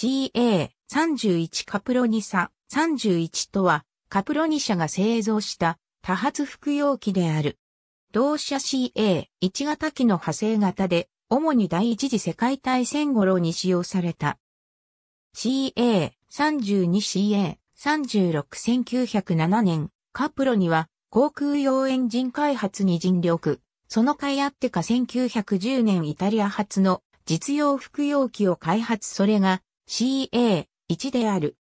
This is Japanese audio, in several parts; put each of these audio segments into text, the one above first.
CA31 カプロニサ31とはカプロニ社が製造した多発服用機である。同社 CA1 型機の派生型で主に第一次世界大戦頃に使用された。CA32CA36 1907年カプロには航空用エンジン開発に尽力。その甲斐あってか1910年イタリア発の実用服用機を開発それが CA1 である。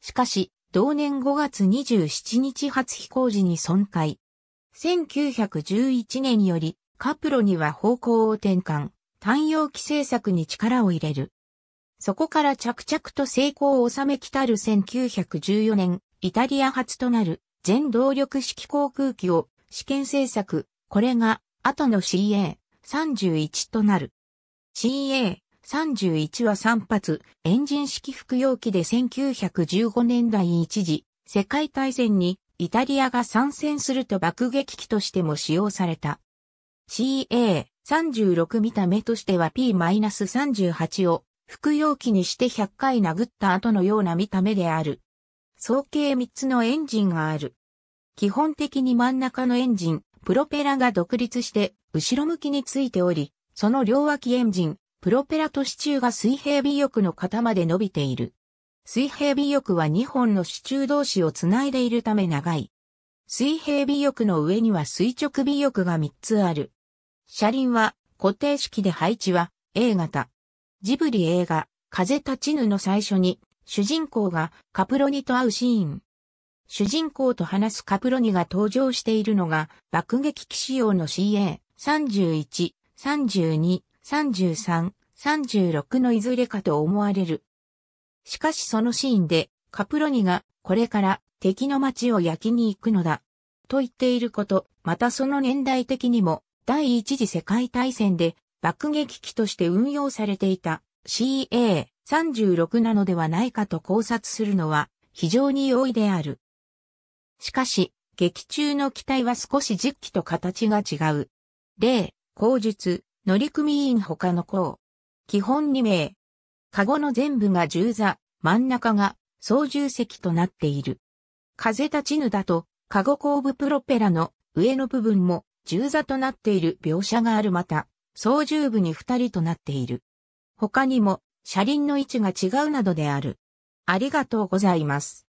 しかし、同年5月27日初飛行時に損壊。1911年より、カプロには方向を転換、単容器政策に力を入れる。そこから着々と成功を収めきたる1914年、イタリア初となる全動力式航空機を試験政策、これが後の CA31 となる。CA 31は3発、エンジン式服用機で1915年代一時、世界大戦にイタリアが参戦すると爆撃機としても使用された。CA36 見た目としては P-38 を服用機にして100回殴った後のような見た目である。総計3つのエンジンがある。基本的に真ん中のエンジン、プロペラが独立して後ろ向きについており、その両脇エンジン、プロペラと支柱が水平尾翼の型まで伸びている。水平尾翼は2本の支柱同士をつないでいるため長い。水平尾翼の上には垂直尾翼が3つある。車輪は固定式で配置は A 型。ジブリ映画、風立ちぬの最初に、主人公がカプロニと会うシーン。主人公と話すカプロニが登場しているのが爆撃機仕様の CA31、32、33、36のいずれかと思われる。しかしそのシーンで、カプロニが、これから敵の町を焼きに行くのだ。と言っていること、またその年代的にも、第一次世界大戦で爆撃機として運用されていた CA36 なのではないかと考察するのは非常に容易である。しかし、劇中の機体は少し実機と形が違う。例、口述、乗組員他の項。基本2名。カゴの全部が銃座、真ん中が操縦席となっている。風立ちぬだと、カゴ後部プロペラの上の部分も銃座となっている描写があるまた、操縦部に2人となっている。他にも、車輪の位置が違うなどである。ありがとうございます。